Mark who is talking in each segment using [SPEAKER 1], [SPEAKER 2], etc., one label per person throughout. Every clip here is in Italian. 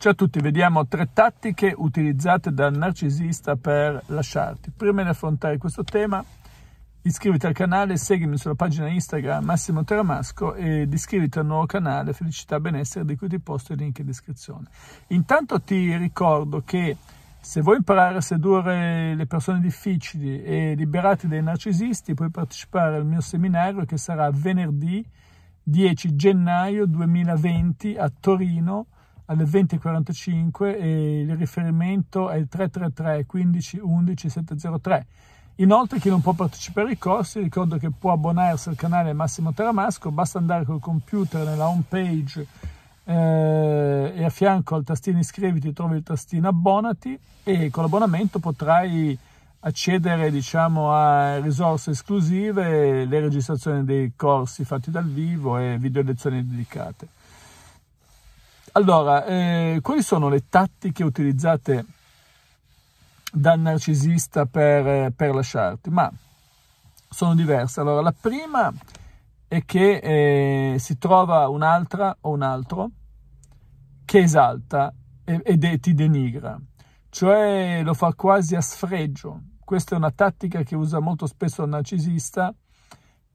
[SPEAKER 1] Ciao a tutti, vediamo tre tattiche utilizzate dal narcisista per lasciarti. Prima di affrontare questo tema, iscriviti al canale, seguimi sulla pagina Instagram Massimo Teramasco ed iscriviti al nuovo canale Felicità Benessere di cui ti posto il link in descrizione. Intanto ti ricordo che se vuoi imparare a sedurre le persone difficili e liberarti dai narcisisti, puoi partecipare al mio seminario che sarà venerdì 10 gennaio 2020 a Torino alle 20.45 e il riferimento è il 333 15 11 703. Inoltre chi non può partecipare ai corsi ricordo che può abbonarsi al canale Massimo Taramasco, basta andare col computer nella home page eh, e a fianco al tastino iscriviti trovi il tastino abbonati e con l'abbonamento potrai accedere diciamo, a risorse esclusive, le registrazioni dei corsi fatti dal vivo e video lezioni dedicate. Allora, eh, quali sono le tattiche utilizzate dal narcisista per, eh, per lasciarti? Ma sono diverse. Allora, la prima è che eh, si trova un'altra o un altro che esalta ed è, ti denigra, cioè lo fa quasi a sfregio. Questa è una tattica che usa molto spesso il narcisista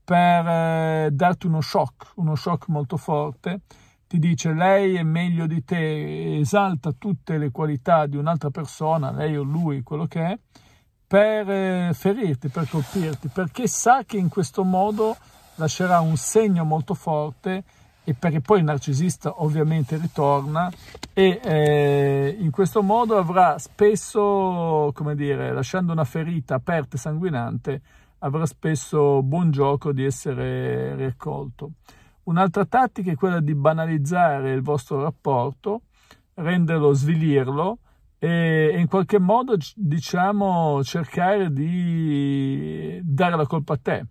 [SPEAKER 1] per eh, darti uno shock, uno shock molto forte, ti dice lei è meglio di te, esalta tutte le qualità di un'altra persona, lei o lui, quello che è, per eh, ferirti, per colpirti, perché sa che in questo modo lascerà un segno molto forte e perché poi il narcisista ovviamente ritorna e eh, in questo modo avrà spesso, come dire, lasciando una ferita aperta e sanguinante, avrà spesso buon gioco di essere riaccolto. Un'altra tattica è quella di banalizzare il vostro rapporto, renderlo, svilirlo e in qualche modo diciamo cercare di dare la colpa a te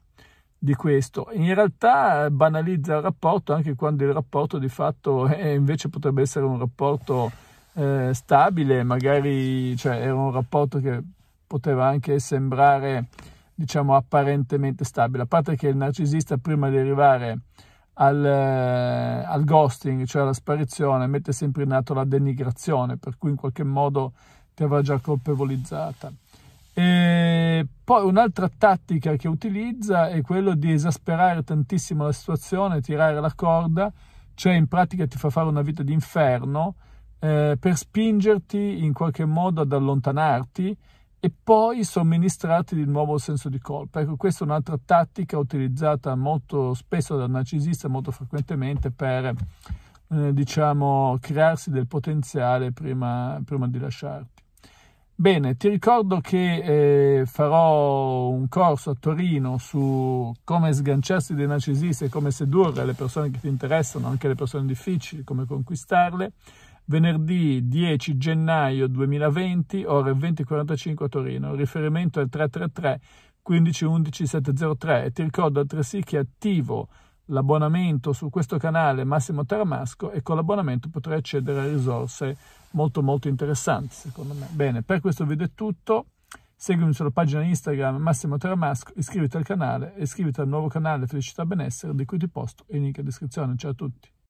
[SPEAKER 1] di questo. In realtà banalizza il rapporto anche quando il rapporto di fatto è, eh, invece potrebbe essere un rapporto eh, stabile, magari cioè, era un rapporto che poteva anche sembrare diciamo apparentemente stabile, a parte che il narcisista prima di arrivare al, eh, al, ghosting, cioè alla sparizione, mette sempre in atto la denigrazione, per cui in qualche modo ti aveva già colpevolizzata. E poi un'altra tattica che utilizza è quello di esasperare tantissimo la situazione, tirare la corda, cioè in pratica ti fa fare una vita di inferno eh, per spingerti in qualche modo ad allontanarti e poi somministrati di nuovo il senso di colpa. Ecco, questa è un'altra tattica utilizzata molto spesso dal narcisista, molto frequentemente per eh, diciamo crearsi del potenziale prima, prima, di lasciarti. Bene, ti ricordo che eh, farò un corso a Torino su come sganciarsi dai narcisisti e come sedurre le persone che ti interessano, anche le persone difficili, come conquistarle venerdì 10 gennaio 2020, ore 20.45 a Torino, riferimento al 333 1511 703 e ti ricordo altresì che attivo l'abbonamento su questo canale Massimo Taramasco e con l'abbonamento potrai accedere a risorse molto molto interessanti secondo me. Bene, per questo video è tutto. Seguimi sulla pagina Instagram Massimo Taramasco, iscriviti al canale e iscriviti al nuovo canale Felicità Benessere di cui ti posto il link in descrizione. Ciao a tutti!